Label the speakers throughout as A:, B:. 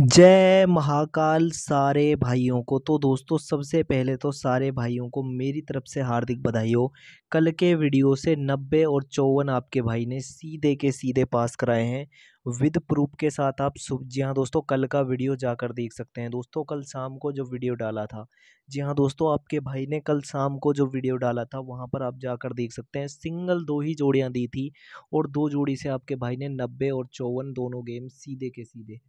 A: जय महाकाल सारे भाइयों को तो दोस्तों सबसे पहले तो सारे भाइयों को मेरी तरफ से हार्दिक बधाई हो कल के वीडियो से नब्बे और चौवन आपके भाई ने सीधे के सीधे पास कराए हैं विद प्रूफ के साथ आप सुब जी हाँ दोस्तों कल का वीडियो जाकर देख सकते हैं दोस्तों कल शाम को जो वीडियो डाला था जी हाँ दोस्तों आपके भाई ने कल शाम को जो वीडियो डाला था वहाँ पर आप जाकर देख सकते हैं सिंगल दो ही जोड़ियाँ दी थी और दो जोड़ी से आपके भाई ने नब्बे और चौवन दोनों गेम सीधे के सीधे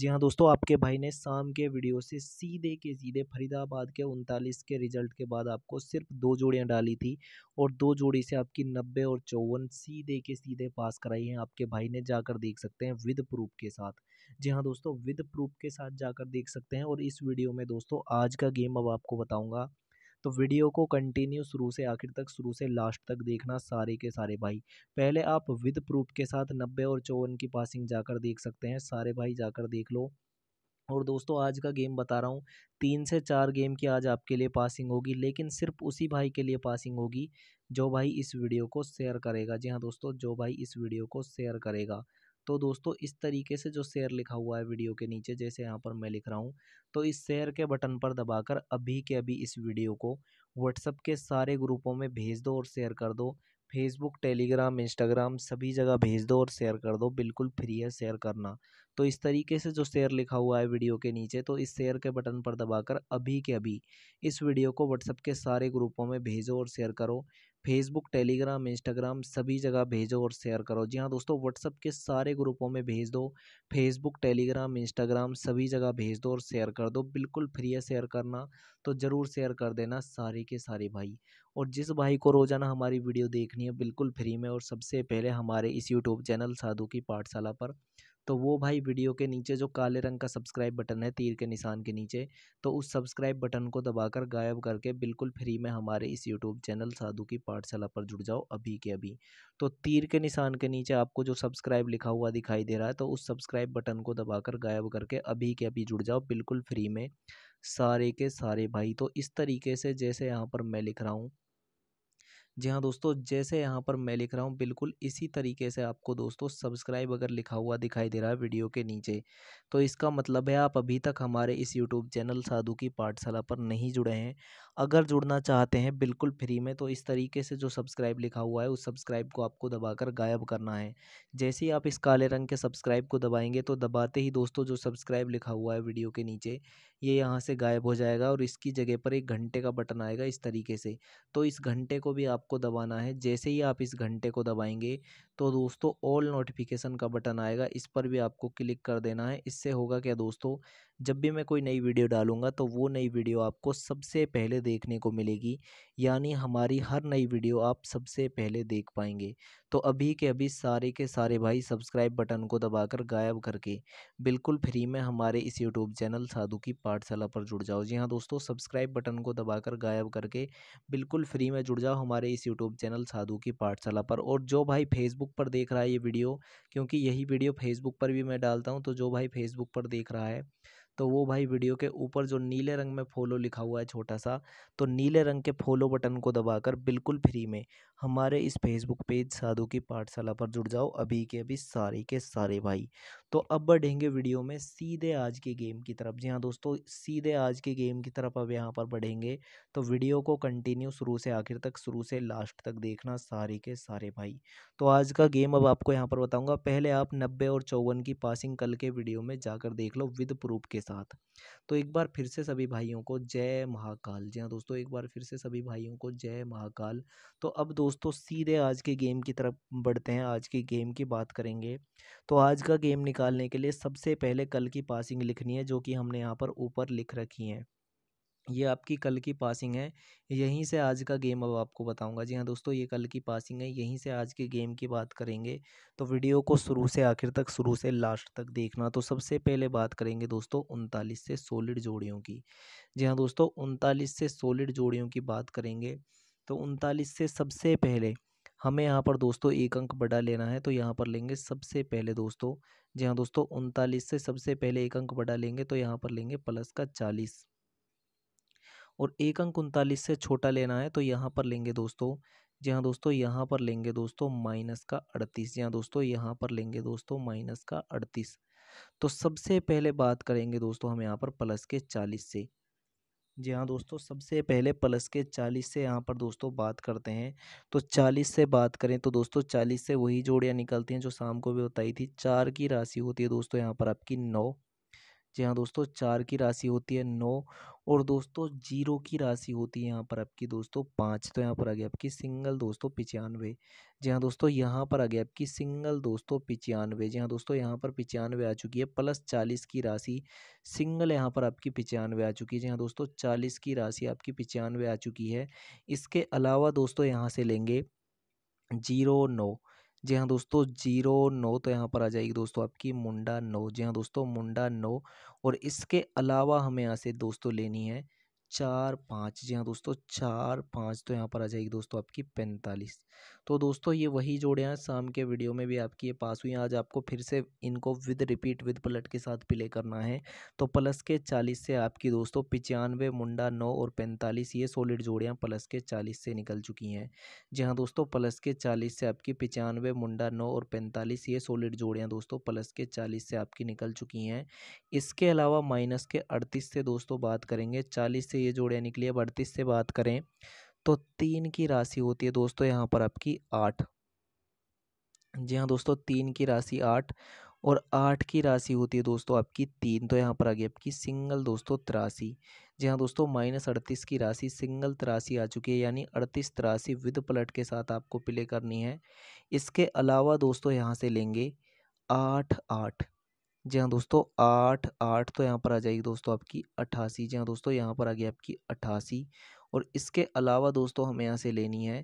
A: जी हाँ दोस्तों आपके भाई ने शाम के वीडियो से सीधे के सीधे फरीदाबाद के उनतालीस के रिजल्ट के बाद आपको सिर्फ दो जोड़ियाँ डाली थी और दो जोड़ी से आपकी नब्बे और चौवन सीधे के सीधे पास कराई हैं आपके भाई ने जाकर देख सकते हैं विद प्रूफ के साथ जी हाँ दोस्तों विद प्रूफ के साथ जाकर देख सकते हैं और इस वीडियो में दोस्तों आज का गेम अब आपको बताऊँगा तो वीडियो को कंटिन्यू शुरू से आखिर तक शुरू से लास्ट तक देखना सारे के सारे भाई पहले आप विद प्रूफ के साथ नब्बे और चौवन की पासिंग जाकर देख सकते हैं सारे भाई जाकर देख लो और दोस्तों आज का गेम बता रहा हूँ तीन से चार गेम की आज आपके लिए पासिंग होगी लेकिन सिर्फ उसी भाई के लिए पासिंग होगी जो भाई इस वीडियो को शेयर करेगा जी हाँ दोस्तों जो भाई इस वीडियो को शेयर करेगा तो दोस्तों इस तरीके से जो शेयर लिखा हुआ है वीडियो के नीचे जैसे यहाँ पर मैं लिख रहा हूँ तो इस शेयर के बटन पर दबाकर अभी के अभी इस वीडियो को व्हाट्सअप के सारे ग्रुपों में भेज दो और शेयर कर दो फेसबुक टेलीग्राम इंस्टाग्राम सभी जगह भेज दो और शेयर कर दो बिल्कुल फ्री है शेयर करना तो इस तरीके से जो शेयर लिखा हुआ है वीडियो के नीचे तो इस शेयर के बटन पर दबाकर अभी के अभी इस वीडियो को व्हाट्सएप के सारे ग्रुपों में भेजो और शेयर करो फेसबुक टेलीग्राम इंस्टाग्राम सभी जगह भेजो और शेयर करो जी हाँ दोस्तों व्हाट्सअप के सारे ग्रुपों में भेज दो फेसबुक टेलीग्राम इंस्टाग्राम सभी जगह भेज दो और शेयर कर दो बिल्कुल फ्री है शेयर करना तो ज़रूर शेयर कर देना सारे के सारे भाई और जिस भाई को रोज़ाना हमारी वीडियो देखनी है बिल्कुल फ्री में और सबसे पहले हमारे इस यूट्यूब चैनल साधु की पाठशाला पर तो वो भाई वीडियो के नीचे जो काले रंग का सब्सक्राइब बटन है तीर के निशान के नीचे तो उस सब्सक्राइब बटन को दबाकर गायब करके बिल्कुल फ्री में हमारे इस यूट्यूब चैनल साधु की पाठशाला पर जुड़ जाओ अभी के अभी तो तीर के निशान के नीचे आपको जो सब्सक्राइब लिखा हुआ दिखाई दे रहा है तो उस सब्सक्राइब बटन को दबाकर गायब करके अभी के अभी जुड़ जाओ बिल्कुल फ्री में सारे के सारे भाई तो इस तरीके से जैसे यहाँ पर मैं लिख रहा हूँ जी हाँ दोस्तों जैसे यहाँ पर मैं लिख रहा हूँ बिल्कुल इसी तरीके से आपको दोस्तों सब्सक्राइब अगर लिखा हुआ दिखाई दे रहा है वीडियो के नीचे तो इसका मतलब है आप अभी तक हमारे इस यूट्यूब चैनल साधु की पाठशाला पर नहीं जुड़े हैं अगर जुड़ना चाहते हैं बिल्कुल फ्री में तो इस तरीके से जो सब्सक्राइब लिखा हुआ है उस सब्सक्राइब को आपको दबाकर गायब करना है जैसे ही आप इस काले रंग के सब्सक्राइब को दबाएंगे तो दबाते ही दोस्तों जो सब्सक्राइब लिखा हुआ है वीडियो के नीचे ये यहाँ से गायब हो जाएगा और इसकी जगह पर एक घंटे का बटन आएगा इस तरीके से तो इस घंटे को भी आपको दबाना है जैसे ही आप इस घंटे को दबाएंगे तो दोस्तों ऑल नोटिफिकेशन का बटन आएगा इस पर भी आपको क्लिक कर देना है इससे होगा क्या दोस्तों जब भी मैं कोई नई वीडियो डालूंगा तो वो नई वीडियो आपको सबसे पहले देखने को मिलेगी यानी हमारी हर नई वीडियो आप सबसे पहले देख पाएंगे तो अभी के अभी सारे के सारे भाई सब्सक्राइब बटन को दबाकर गायब करके बिल्कुल फ्री में हमारे इस यूट्यूब चैनल साधु की पाठशाला पर जुड़ जाओ जी हाँ दोस्तों सब्सक्राइब बटन को दबाकर गायब करके बिल्कुल फ्री में जुड़ जाओ हमारे इस यूट्यूब चैनल साधु की पाठशाला पर और जो भाई फेसबुक पर देख रहा है ये वीडियो क्योंकि यही वीडियो फेसबुक पर भी मैं डालता हूँ तो जो भाई फेसबुक पर देख रहा है तो वो भाई वीडियो के ऊपर जो नीले रंग में फॉलो लिखा हुआ है छोटा सा तो नीले रंग के फॉलो बटन को दबाकर बिल्कुल फ्री में हमारे इस फेसबुक पेज साधु की पाठशाला पर जुड़ जाओ अभी के अभी सारे के सारे भाई तो अब बढ़ेंगे वीडियो में सीधे आज के गेम की तरफ जी हाँ दोस्तों सीधे आज के गेम की तरफ अब यहाँ पर बढ़ेंगे तो वीडियो को कंटिन्यू शुरू से आखिर तक शुरू से लास्ट तक देखना सारे के सारे भाई तो आज का गेम अब आपको यहाँ पर बताऊँगा पहले आप नब्बे और चौवन की पासिंग कल के वीडियो में जाकर देख लो विद प्रूफ के साथ तो एक बार फिर से सभी भाइयों को जय महाकाल जी हाँ दोस्तों एक बार फिर से सभी भाइयों को जय महाकाल तो अब दोस्तों सीधे आज के गेम की तरफ बढ़ते हैं आज के गेम की बात करेंगे तो आज का गेम निकालने के लिए सबसे पहले कल की पासिंग लिखनी है जो कि हमने यहाँ पर ऊपर लिख रखी है ये आपकी कल की पासिंग है यहीं से आज का गेम अब आपको बताऊंगा जी हाँ दोस्तों ये कल की पासिंग है यहीं से आज के गेम की बात करेंगे तो वीडियो को शुरू से आखिर तक शुरू से लास्ट तक देखना तो सबसे पहले बात करेंगे दोस्तों उनतालीस से सोलिड जोड़ियों की जी हाँ दोस्तों उनतालीस से सोलिड जोड़ियों की बात करेंगे तो उनतालीस से सबसे पहले हमें यहाँ पर दोस्तों एक अंक बड़ा लेना है तो यहाँ पर लेंगे सबसे पहले दोस्तों जी हाँ दोस्तों उनतालीस से सबसे पहले एक अंक बड़ा लेंगे तो यहाँ पर लेंगे प्लस का चालीस और एक अंक उनतालीस से छोटा लेना है तो यहाँ पर लेंगे दोस्तों जी हाँ दोस्तों यहाँ पर लेंगे दोस्तों माइनस का अड़तीस जी हाँ दोस्तों यहाँ पर लेंगे दोस्तों माइनस का अड़तीस तो सबसे पहले बात करेंगे दोस्तों हम यहाँ पर प्लस के चालीस से जी हाँ दोस्तों सबसे पहले प्लस के चालीस से यहाँ पर दोस्तों बात करते हैं तो चालीस से बात करें तो दोस्तों चालीस से वही जोड़ियाँ निकलती हैं जो शाम को भी बताई थी चार की राशि होती है दोस्तों यहाँ पर आपकी नौ जी हाँ दोस्तों चार की राशि होती है नौ और दोस्तों जीरो की राशि होती है यहाँ पर आपकी दोस्तों पाँच तो यहाँ पर आ गया आपकी सिंगल दोस्तों पिचानवे जी हाँ दोस्तों यहाँ पर आ गया आपकी सिंगल दोस्तों पिचानवे जी हाँ दोस्तों यहाँ पर पिचानवे आ चुकी है प्लस चालीस की राशि सिंगल यहाँ पर आपकी पिचानवे आ चुकी है जी हाँ दोस्तों चालीस की राशि आपकी पिचानवे आ चुकी है इसके अलावा दोस्तों यहाँ से लेंगे जीरो नौ जी हाँ दोस्तों, जीरो नौ तो यहाँ पर आ जाएगी दोस्तों आपकी मुंडा नौ जी हाँ दोस्तों, मुंडा नौ और इसके अलावा हमें यहाँ से दोस्तों लेनी है चार पाँच जी हाँ दोस्तों चार पाँच तो यहाँ पर आ जाएगी दोस्तों आपकी पैंतालीस तो दोस्तों ये वही जोड़े हैं शाम के वीडियो में भी आपकी ये पास हुई आज आपको फिर से इनको विद रिपीट विद पलट के साथ प्ले करना है तो प्लस के चालीस से आपकी दोस्तों पचानवे मुंडा नौ और पैंतालीस ये सॉलिड जोड़ियाँ प्लस के चालीस से निकल चुकी हैं जी हाँ दोस्तों प्लस के चालीस से आपकी पचानवे मुंडा नौ और पैंतालीस ये सॉलिड जोड़ियाँ दोस्तों प्लस के चालीस से आपकी निकल चुकी हैं इसके अलावा माइनस के अड़तीस से दोस्तों बात करेंगे चालीस से से ये जोड़ियाँ निकली अब अड़तीस से बात करें तो तीन की राशि होती है दोस्तों यहाँ पर आपकी आठ जी हाँ दोस्तों तीन की राशि आठ और आठ की राशि होती है दोस्तों आपकी तीन तो यहाँ पर आ गई आपकी सिंगल दोस्तों तिरासी जी हाँ दोस्तों माइनस अड़तीस की राशि सिंगल तिरासी आ चुकी है यानी अड़तीस तिरासी विद पलट के साथ आपको प्ले करनी है इसके अलावा दोस्तों यहाँ से लेंगे आठ आठ जी हाँ दोस्तों आठ आठ तो यहाँ पर आ जाएगी दोस्तों आपकी अट्ठासी जी हाँ दोस्तों यहाँ पर आ गई आपकी अट्ठासी और इसके अलावा दोस्तों हमें यहाँ से लेनी है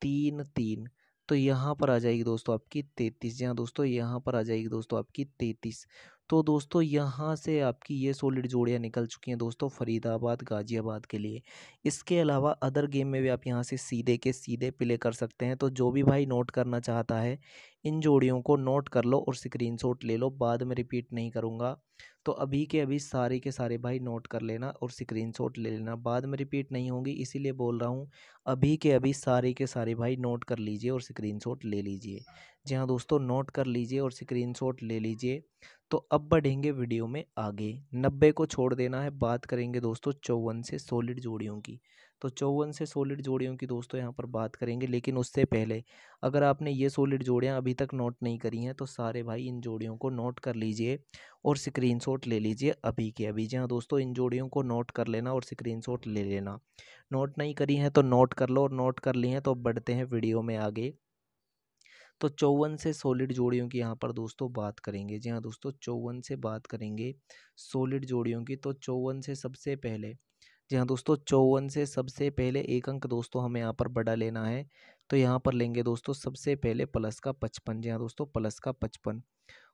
A: तीन तीन तो यहाँ पर आ जाएगी दोस्तों आपकी तैतीस जी हाँ दोस्तों यहाँ पर आ जाएगी दोस्तों आपकी तैतीस तो दोस्तों यहाँ से आपकी ये सोलिड जोड़ियाँ निकल चुकी हैं दोस्तों फरीदाबाद गाज़ियाबाद के लिए इसके अलावा अदर गेम में भी आप यहाँ से सीधे के सीधे प्ले कर सकते हैं तो जो भी भाई नोट करना चाहता है इन जोड़ियों को नोट कर लो और स्क्रीनशॉट ले लो बाद में रिपीट नहीं करूँगा तो अभी के अभी सारे के सारे भाई नोट कर लेना और स्क्रीन ले लेना बाद में रिपीट नहीं होंगी इसीलिए बोल रहा हूँ अभी के अभी सारे के सारे भाई नोट कर लीजिए और स्क्रीन ले लीजिए जी हाँ दोस्तों नोट कर लीजिए और स्क्रीनशॉट ले लीजिए तो अब बढ़ेंगे वीडियो में आगे नब्बे को छोड़ देना है बात करेंगे दोस्तों चौवन से सॉलिड जोड़ियों की तो चौवन से सॉलिड जोड़ियों की दोस्तों यहाँ पर बात करेंगे लेकिन उससे पहले अगर आपने ये सॉलिड जोड़ियाँ अभी तक नोट नहीं करी हैं तो सारे भाई इन जोड़ियों को नोट कर लीजिए और स्क्रीन ले लीजिए अभी के अभी जी हाँ, दोस्तों इन जोड़ियों को नोट कर लेना और स्क्रीन ले लेना नोट नहीं करी हैं तो नोट कर लो और नोट कर ली हैं तो बढ़ते हैं वीडियो में आगे तो चौवन से सोलिड जोड़ियों की यहाँ पर दोस्तों बात करेंगे जी हाँ दोस्तों चौवन से बात करेंगे सोलिड जोड़ियों की तो चौवन से सबसे पहले जी हाँ दोस्तों चौवन से सबसे पहले एक अंक दोस्तों हमें यहाँ पर बड़ा लेना है तो यहाँ पर लेंगे दोस्तों सबसे पहले प्लस का पचपन जी हाँ दोस्तों प्लस का पचपन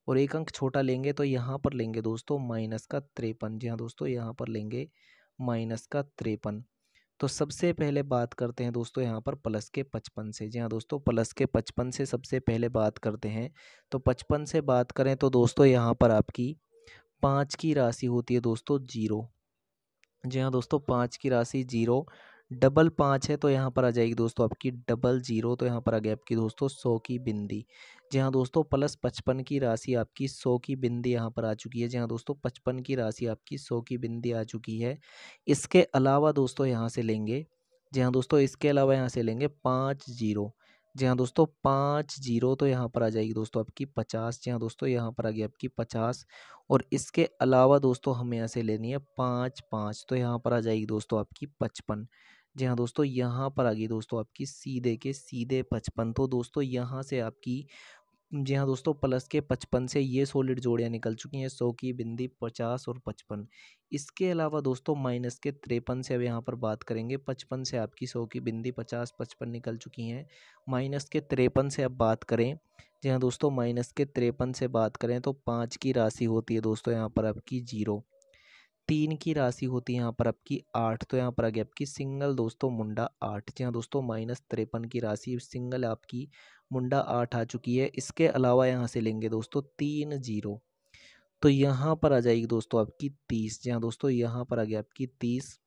A: और एक अंक छोटा लेंगे तो यहाँ पर लेंगे दोस्तों माइनस का त्रेपन जी हाँ दोस्तों यहाँ पर लेंगे माइनस का त्रेपन तो सबसे पहले बात करते हैं दोस्तों यहाँ पर प्लस के पचपन से जी हाँ दोस्तों प्लस के पचपन से सबसे पहले बात करते हैं तो पचपन से बात करें तो दोस्तों यहाँ पर आपकी पाँच की राशि होती है दोस्तों जीरो जी हाँ दोस्तों पाँच की राशि जीरो डबल पाँच है तो यहाँ पर आ जाएगी दोस्तों आपकी डबल जीरो तो यहाँ पर आ गई आपकी दोस्तों सौ की बिंदी जी हाँ दोस्तों प्लस पचपन की राशि आपकी सौ की बिंदी यहाँ पर आ चुकी है जी हाँ दोस्तों पचपन की राशि आपकी सौ की बिंदी आ चुकी है इसके अलावा दोस्तों यहाँ से लेंगे जी हाँ दोस्तों इसके अलावा यहाँ से लेंगे पाँच जीरो जी हाँ दोस्तों पाँच जीरो तो यहाँ पर आ जाएगी दोस्तों आपकी पचास जी हाँ दोस्तों यहाँ पर आ गई आपकी पचास और इसके अलावा दोस्तों हमें यहाँ से लेनी है पाँच पाँच तो यहाँ पर आ जाएगी दोस्तों आपकी पचपन जी हाँ दोस्तों यहाँ पर आ गई दोस्तों आपकी सीधे के सीधे पचपन तो दोस्तों यहाँ से आपकी जी हाँ दोस्तों प्लस के पचपन से ये सोलिड जोड़ियाँ निकल चुकी हैं सौ की बिंदी पचास और पचपन इसके अलावा दोस्तों माइनस के तिरपन से अब यहाँ पर बात करेंगे पचपन से आपकी सौ की बिंदी पचास पचपन निकल चुकी हैं माइनस के तिरपन से अब बात करें जी हाँ दोस्तों माइनस के तिरपन से बात करें तो पाँच की राशि होती है दोस्तों यहाँ पर आपकी जीरो तीन की राशि होती है यहाँ पर आपकी आठ तो यहाँ पर आ गया आपकी सिंगल दोस्तों मुंडा आठ जी हाँ दोस्तों माइनस तिरपन की राशि सिंगल आपकी मुंडा आठ आ चुकी है इसके अलावा यहाँ से लेंगे दोस्तों तीन जीरो तो यहाँ पर आ जाएगी दोस्तों आपकी तीस जी हाँ दोस्तों यहाँ पर आ गया आपकी तीस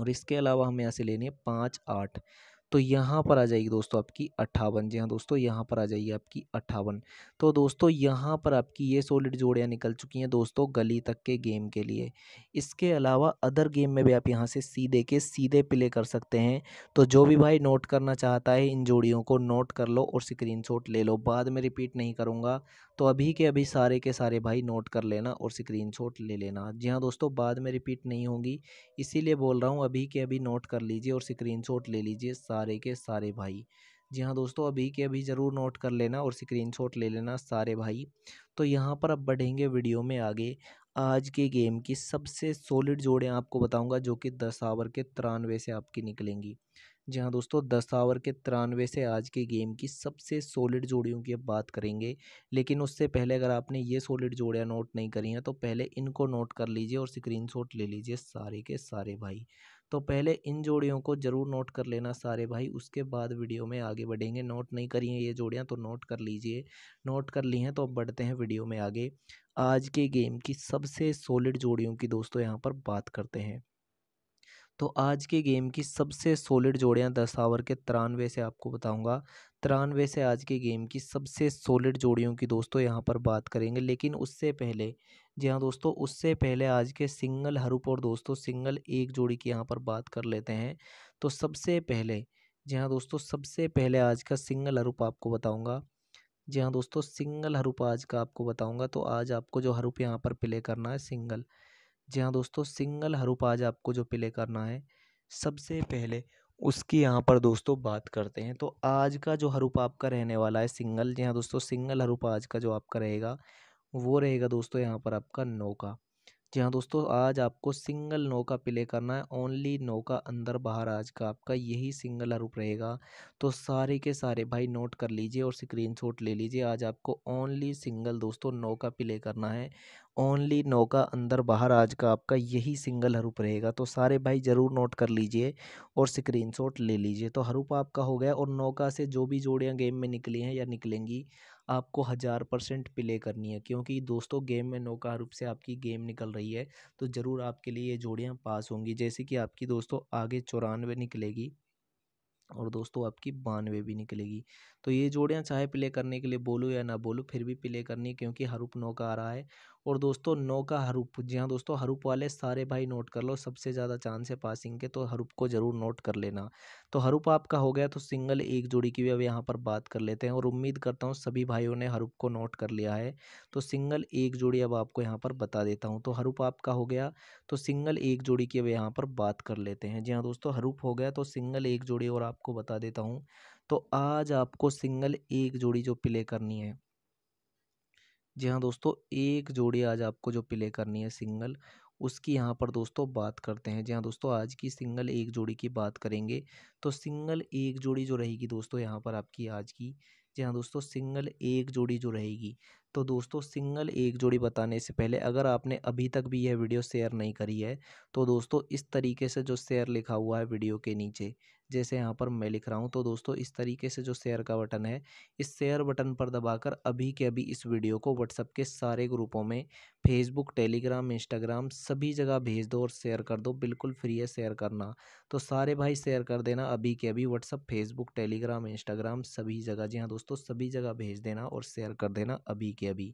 A: और इसके अलावा हम यहाँ से लेनी है पाँच आठ तो यहाँ पर आ जाएगी दोस्तों आपकी अट्ठावन जी हाँ दोस्तों यहाँ पर आ जाएगी आपकी अट्ठावन तो दोस्तों यहाँ पर आपकी ये सॉलिड जोड़ियाँ निकल चुकी हैं दोस्तों गली तक के गेम के लिए इसके अलावा अदर गेम में भी आप यहाँ से सीधे के सीधे प्ले कर सकते हैं तो जो भी भाई नोट करना चाहता है इन जोड़ियों को नोट कर लो और स्क्रीन ले लो बाद में रिपीट नहीं करूँगा तो अभी के अभी सारे के सारे भाई नोट कर लेना और शॉट ले लेना जी हाँ दोस्तों बाद में रिपीट नहीं होंगी इसीलिए बोल रहा हूँ अभी के अभी नोट कर लीजिए और शॉट ले लीजिए सारे के सारे भाई जी हाँ दोस्तों अभी के अभी ज़रूर नोट कर लेना और स्क्रीनशॉट ले लेना सारे भाई तो यहाँ पर अब बढ़ेंगे वीडियो में आगे आज के गेम की सबसे सॉलिड जोड़ें आपको बताऊँगा जो कि दस आवर के तिरानवे से आपकी निकलेंगी जी हाँ दोस्तों दस आवर के तिरानवे से आज के गेम की सबसे सॉलिड जोड़ियों की अब बात करेंगे लेकिन उससे पहले अगर आपने ये सॉलिड जोड़ियाँ नोट नहीं करी हैं तो पहले इनको नोट कर लीजिए और स्क्रीन ले लीजिए सारे के सारे भाई तो पहले इन जोड़ियों को ज़रूर नोट कर लेना सारे भाई उसके बाद वीडियो में आगे बढ़ेंगे नोट नहीं करी हैं ये जोड़ियाँ तो नोट कर लीजिए नोट कर ली हैं तो अब बढ़ते हैं वीडियो में आगे आज के गेम की सबसे सॉलिड जोड़ियों की दोस्तों यहाँ पर बात करते हैं तो आज के गेम की सबसे सॉलिड जोड़ियां दस आवर के तिरानवे से आपको बताऊंगा तिरानवे से आज के गेम की सबसे सॉलिड जोड़ियों की दोस्तों यहाँ पर बात करेंगे लेकिन उससे पहले जी हाँ दोस्तों उससे पहले आज के सिंगल हरूप और दोस्तों सिंगल एक जोड़ी की यहाँ पर बात कर लेते हैं तो सबसे पहले जी हाँ दोस्तों सबसे पहले आज का सिंगल हरूप आपको बताऊँगा जी हाँ दोस्तों सिंगल हरूप आज का आपको बताऊँगा तो आज आपको जो हरूप यहाँ पर प्ले करना है सिंगल जी हाँ दोस्तों सिंगल हरूफ आज आपको जो प्ले करना है सबसे पहले उसकी यहाँ पर दोस्तों बात करते हैं तो आज का जो हरूफ आपका रहने वाला है सिंगल जी हाँ दोस्तों सिंगल हरूफ आज का जो आपका रहेगा वो रहेगा दोस्तों यहाँ पर आपका नौ का जी हाँ दोस्तों आज आपको सिंगल नौका प्ले करना है ओनली नौका अंदर बाहर आज का आपका यही सिंगल हरूप रहेगा तो सारे के सारे भाई नोट कर लीजिए और स्क्रीनशॉट ले लीजिए आज आपको ओनली सिंगल दोस्तों नौका प्ले करना है ओनली नौका अंदर बाहर आज का आपका यही सिंगल हरूप रहेगा तो सारे भाई ज़रूर नोट कर लीजिए और स्क्रीनशॉट ले लीजिए तो हरूप आपका हो गया और नौका से जो भी जोड़ियाँ गेम में निकली हैं या निकलेंगी आपको हज़ार परसेंट प्ले करनी है क्योंकि दोस्तों गेम में नौका रूप से आपकी गेम निकल रही है तो ज़रूर आपके लिए ये जोड़ियाँ पास होंगी जैसे कि आपकी दोस्तों आगे चौरानवे निकलेगी और दोस्तों आपकी बानवे भी निकलेगी तो ये जोड़ियाँ चाहे प्ले करने के लिए बोलो या ना बोलो फिर भी प्ले करनी है क्योंकि हरूप नौ का आ रहा है और दोस्तों नौ का हरूप जी हाँ दोस्तों हरूप वाले सारे भाई नोट कर लो सबसे ज़्यादा चांस है पासिंग के तो हरूप को ज़रूर नोट कर लेना तो हरूप आपका हो गया तो सिंगल एक जोड़ी की भी अब यहाँ पर बात कर लेते हैं और उम्मीद करता हूँ सभी भाइयों ने हरूप को नोट कर लिया है तो सिंगल एक जोड़ी अब आपको यहाँ पर बता देता हूँ तो हरूप आपका हो गया तो सिंगल एक जोड़ी की अब यहाँ पर बात कर लेते हैं जी हाँ दोस्तों हरूप हो गया तो सिंगल एक जोड़ी और आपको बता देता हूँ तो आज आपको सिंगल एक जोड़ी जो प्ले करनी है जी हाँ दोस्तों एक जोड़ी आज आपको जो प्ले करनी है सिंगल उसकी यहाँ पर दोस्तों बात करते हैं जी हाँ दोस्तों आज की सिंगल एक जोड़ी की बात करेंगे तो सिंगल एक जोड़ी जो रहेगी दोस्तों यहाँ पर आपकी आज की जी हाँ दोस्तों सिंगल एक जोड़ी जो रहेगी तो दोस्तों सिंगल एक जोड़ी बताने से पहले अगर आपने अभी तक भी यह वीडियो शेयर नहीं करी है तो दोस्तों इस तरीके से जो शेयर लिखा हुआ है वीडियो के नीचे जैसे यहाँ पर मैं लिख रहा हूँ तो दोस्तों इस तरीके से जो शेयर का बटन है इस शेयर बटन पर दबाकर अभी के अभी इस वीडियो को व्हाट्सअप के सारे ग्रुपों में फेसबुक टेलीग्राम इंस्टाग्राम सभी जगह भेज दो और शेयर कर दो बिल्कुल फ्री है शेयर करना तो सारे भाई शेयर कर देना अभी के अभी व्हाट्सअप फेसबुक टेलीग्राम इंस्टाग्राम सभी जगह जी हाँ दोस्तों सभी जगह भेज देना और शेयर कर देना अभी के अभी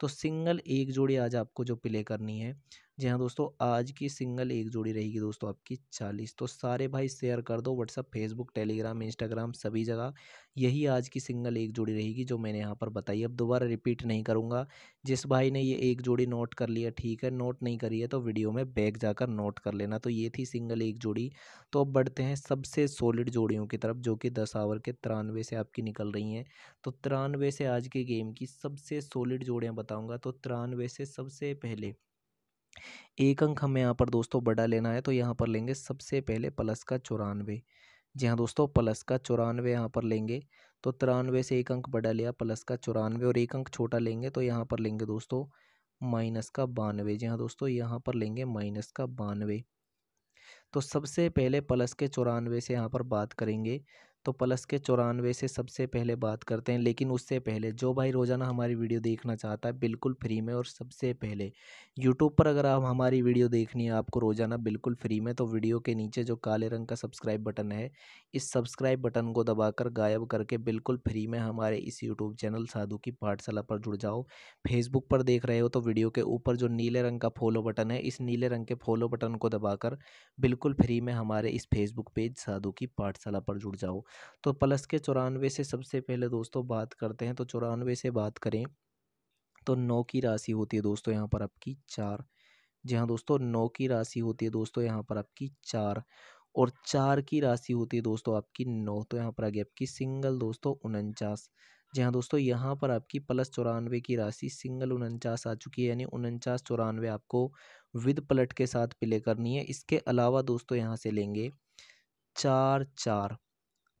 A: तो सिंगल एक जोड़ी आज आपको जो प्ले करनी है जी हाँ दोस्तों आज की सिंगल एक जोड़ी रहेगी दोस्तों आपकी चालीस तो सारे भाई शेयर कर दो व्हाट्सअप फेसबुक टेलीग्राम इंस्टाग्राम सभी जगह यही आज की सिंगल एक जोड़ी रहेगी जो मैंने यहाँ पर बताई अब दोबारा रिपीट नहीं करूँगा जिस भाई ने ये एक जोड़ी नोट कर लिया ठीक है नोट नहीं करी है तो वीडियो में बैग जाकर नोट कर लेना तो ये थी सिंगल एक जोड़ी तो अब बढ़ते हैं सबसे सॉलिड जोड़ियों की तरफ जो कि दस आवर के तिरानवे से आपकी निकल रही हैं तो तिरानवे से आज के गेम की सबसे सॉलिड जोड़ियाँ बताऊँगा तो तिरानवे से सबसे पहले एक अंक हमें यहाँ पर दोस्तों बड़ा लेना है तो यहाँ पर लेंगे सबसे पहले प्लस का चौरानवे जी हाँ दोस्तों प्लस का चौरानवे यहाँ पर लेंगे तो तिरानवे से एक अंक बड़ा लिया प्लस का चौरानवे और एक अंक छोटा लेंगे तो यहाँ पर लेंगे दोस्तों माइनस का बानवे जी हाँ दोस्तों यहाँ पर लेंगे माइनस का बानवे तो सबसे पहले प्लस के चौरानवे से यहाँ पर बात करेंगे तो प्लस के चौरानवे से सबसे पहले बात करते हैं लेकिन उससे पहले जो भाई रोज़ाना हमारी वीडियो देखना चाहता है बिल्कुल फ्री में और सबसे पहले यूट्यूब पर अगर आप हमारी वीडियो देखनी है आपको रोज़ाना बिल्कुल फ्री में तो वीडियो के नीचे जो काले रंग का सब्सक्राइब बटन है इस सब्सक्राइब बटन को दबाकर गायब करके बिल्कुल फ्री में हमारे इस यूट्यूब चैनल साधु की पाठशाला पर जुड़ जाओ फेसबुक पर देख रहे हो तो वीडियो के ऊपर जो नीले रंग का फॉलो बटन है इस नीले रंग के फॉलो बटन को दबाकर बिल्कुल फ्री में हमारे इस फेसबुक पेज साधु की पाठशाला पर जुड़ जाओ तो प्लस के चौरानवे से सबसे पहले दोस्तों बात करते हैं तो चौरानवे से बात करें तो नौ की राशि होती है दोस्तों यहाँ पर आपकी चार जी हाँ दोस्तों नौ की राशि होती है दोस्तों यहाँ पर आपकी चार और चार की राशि होती है दोस्तों आपकी नौ तो यहाँ पर आ गई आपकी सिंगल दोस्तों उनचास जी हाँ दोस्तों यहाँ पर आपकी प्लस चौरानवे की राशि सिंगल उनचास आ चुकी है यानी उनचास चौरानवे आपको विद पलट के साथ प्ले करनी है इसके अलावा दोस्तों यहाँ से लेंगे चार चार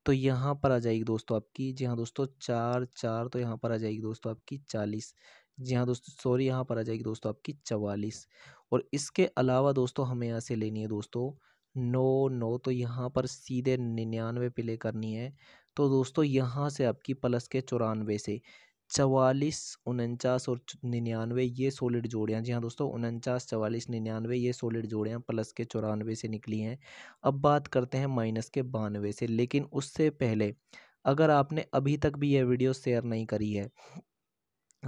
A: तो यहाँ पर आ जाएगी दोस्तों आपकी जी हाँ दोस्तों चार चार तो यहाँ पर आ जाएगी दोस्तों आपकी चालीस जी हाँ दोस्तों सॉरी यहाँ पर आ जाएगी दोस्तों आपकी चवालीस और इसके अलावा दोस्तों हमें यहाँ से लेनी है दोस्तों नौ नौ तो यहाँ पर सीधे निन्यानवे प्ले करनी है तो दोस्तों यहाँ से आपकी प्लस के चौरानवे से चवालीस उनचास और निन्यानवे ये सॉलिड जोड़े हैं जी हाँ दोस्तों उनचास चवालीस निन्यानवे ये सॉलिड जोड़े हैं प्लस के चौरानवे से निकली हैं अब बात करते हैं माइनस के बानवे से लेकिन उससे पहले अगर आपने अभी तक भी यह वीडियो शेयर नहीं करी है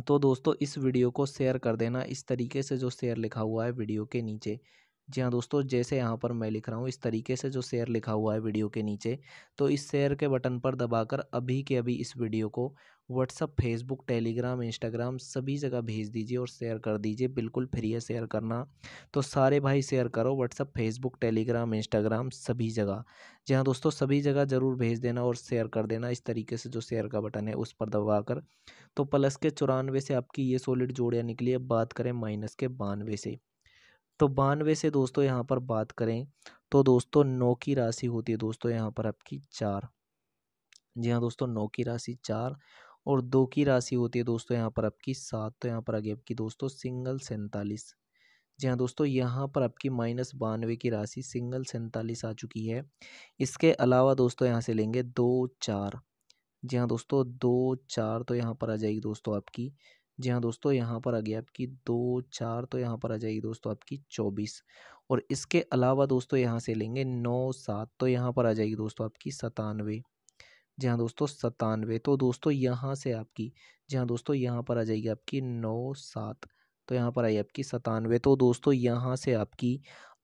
A: तो दोस्तों इस वीडियो को शेयर कर देना इस तरीके से जो शेयर लिखा हुआ है वीडियो के नीचे जी हाँ दोस्तों जैसे यहाँ पर मैं लिख रहा हूँ इस तरीके से जो शेयर लिखा हुआ है वीडियो के नीचे तो इस शेयर के बटन पर दबाकर अभी के अभी इस वीडियो को व्हाट्सअप फेसबुक टेलीग्राम इंस्टाग्राम सभी जगह भेज दीजिए और शेयर कर दीजिए बिल्कुल फ्री है शेयर करना तो सारे भाई शेयर करो व्हाट्सअप फेसबुक टेलीग्राम इंस्टाग्राम सभी जगह जी हाँ दोस्तों सभी जगह ज़रूर भेज देना और शेयर कर देना इस तरीके से जो शेयर का बटन है उस पर दबा कर तो प्लस के चौरानवे से आपकी ये सॉलिड जोड़ियाँ निकली अब बात करें माइनस के बानवे से तो बानवे से दोस्तों यहाँ पर बात करें तो दोस्तों नौ की राशि होती है दोस्तों यहाँ पर आपकी चार जी हाँ दोस्तों नौ की राशि चार और दो की राशि होती है दोस्तों यहाँ पर आपकी सात तो यहाँ पर आगे आपकी दोस्तों सिंगल सैंतालीस जी हाँ दोस्तों यहाँ पर आपकी माइनस बानवे की राशि सिंगल सैंतालीस आ चुकी है इसके अलावा दोस्तों यहाँ से लेंगे दो चार जी हाँ दोस्तों दो चार तो यहाँ पर आ जाएगी दोस्तों आपकी जी हाँ दोस्तों यहाँ पर आ गई आपकी दो चार तो यहाँ पर आ जाएगी दोस्तों आपकी चौबीस और इसके अलावा दोस्तों यहाँ से लेंगे नौ सात तो यहाँ पर आ जाएगी दोस्तों आपकी सतानवे जी हाँ दोस्तों सतानवे तो दोस्तों यहाँ से आपकी जी हाँ दोस्तों यहाँ पर आ जाएगी आपकी नौ सात तो यहाँ पर आई आपकी सतानवे तो दोस्तों यहाँ से आपकी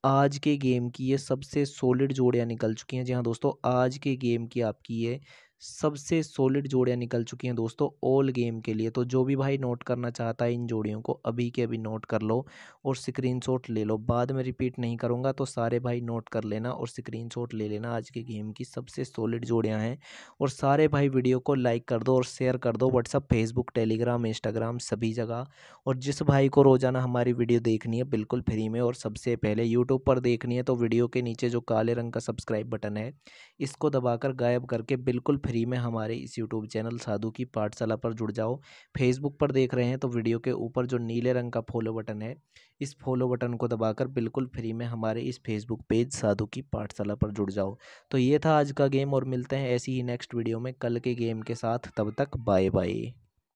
A: आज के गेम की ये सबसे सॉलिड जोड़ियाँ निकल चुकी हैं जी हाँ दोस्तों आज के गेम की आपकी ये सबसे सॉलिड जोड़ियाँ निकल चुकी हैं दोस्तों ऑल गेम के लिए तो जो भी भाई नोट करना चाहता है इन जोड़ियों को अभी के अभी नोट कर लो और स्क्रीनशॉट ले लो बाद में रिपीट नहीं करूँगा तो सारे भाई नोट कर लेना और स्क्रीनशॉट ले लेना आज के गेम की सबसे सॉलिड जोड़ियाँ हैं और सारे भाई वीडियो को लाइक कर दो और शेयर कर दो व्हाट्सअप फेसबुक टेलीग्राम इंस्टाग्राम सभी जगह और जिस भाई को रोज़ाना हमारी वीडियो देखनी है बिल्कुल फ्री में और सबसे पहले यूट्यूब पर देखनी है तो वीडियो के नीचे जो काले रंग का सब्सक्राइब बटन है इसको दबाकर गायब करके बिल्कुल फ्री में हमारे इस यूट्यूब चैनल साधु की पाठशाला पर जुड़ जाओ फेसबुक पर देख रहे हैं तो वीडियो के ऊपर जो नीले रंग का फॉलो बटन है इस फॉलो बटन को दबाकर बिल्कुल फ्री में हमारे इस फेसबुक पेज साधु की पाठशाला पर जुड़ जाओ तो ये था आज का गेम और मिलते हैं ऐसी ही नेक्स्ट वीडियो में कल के गेम के साथ तब तक बाय बाय